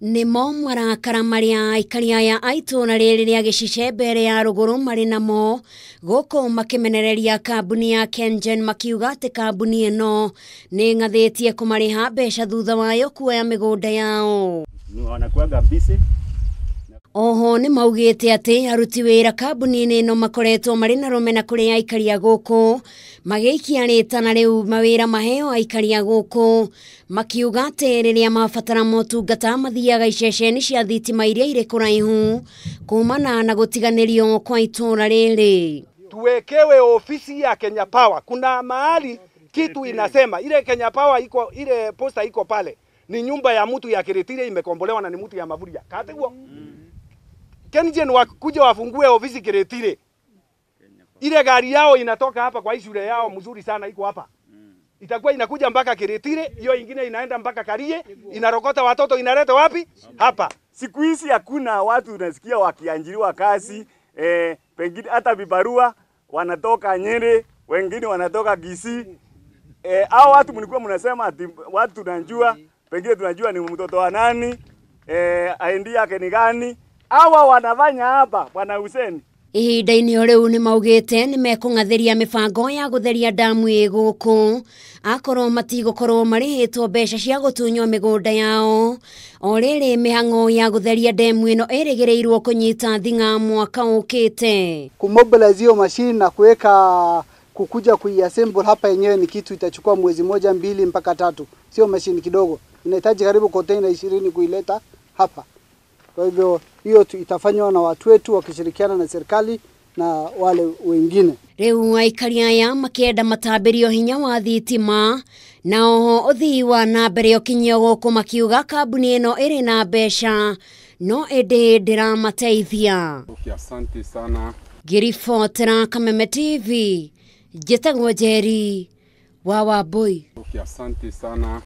nimo marakara maria aikaria ya aito na rĩrĩ rĩa gĩcice mbere ya rũgũrũ marĩ namo gũkũ makĩmenereria kambuni ya kengen makiuga atĩ kambuni ĩno nĩ ng'athĩtie kũmarĩha mbeca thutha wayo kuoya mĩgũnda yao oho nä maugä te atä aruti wä ra kambuni-inä no makoretwo marä na rå mena kå rä aikari a gå kå magä ikia rä ta na rä u mawä ra maheo aikari a gå kå makiuga atä rä rä a mabatara motungata mathiaga iceceni cia thitima iria irä kå raihu kumana na gå tiganä rio kwa itå ra rä rä tuwekewe ofisi ya Kenya Power. Kuna maali kitu inasema ile Kenya Power iko ile posta iko pale ni nyumba ya mtu ya Kiritire imekombolewa na ni mtu ya Mavuria. kati Mm. Kengen wakuja wafungue ofisi Kiretile. Ile gari yao inatoka hapa kwa shule yao mzuri sana iko hapa. Itakuwa inakuja mpaka Kiretile, hiyo ingine inaenda mpaka Karie, inarokota watoto inaleta wapi? Hapa. Siku hizi hakuna watu unasikia wakianjiliwa kazi, eh, pengine hata vibarua wanatoka Nyeri, wengine wanatoka Kisii. Eh, hao watu mlikuwa mnasema ati watu tunajua, pengine tunajua ni mtoto wa nani, eh, aendi yake ni gani? awa wanavanya hapa bwana Hussein ihinda-inĩ o rĩu nĩ maugĩte nĩ mekũng'athĩria mĩbango ya gũtheria damu ĩ gũkũ akorwo matigũkorwo marĩhĩtwo mbeca cia gũtunywo mĩgũnda yao o rĩrĩ mĩhang'o ya gũtheria demu ĩno ĩrĩgĩrĩirwo kũnyita thing'a mwaka ũkĩte kumobilize hiyo mashini na kuweka kukuja kuiassemble hapa yenyewe ni kitu itachukua mwezi moja mbili mpaka tatu sio machine kidogo inahitaji karibu container ishirini kuileta hapa kwa hivyo hiyo itafanywa na watu wetu wakishirikiana na serikali na wale wengine riu aikari aya makienda matambirio hinya wa thitima na oho uthii wa na mbere ukinyio guku makiuga kambuni ino iri na mbeca no indi ndiramateithia asante sana ngiribotera kameme tv njitagwo njeri wa wambui asante sana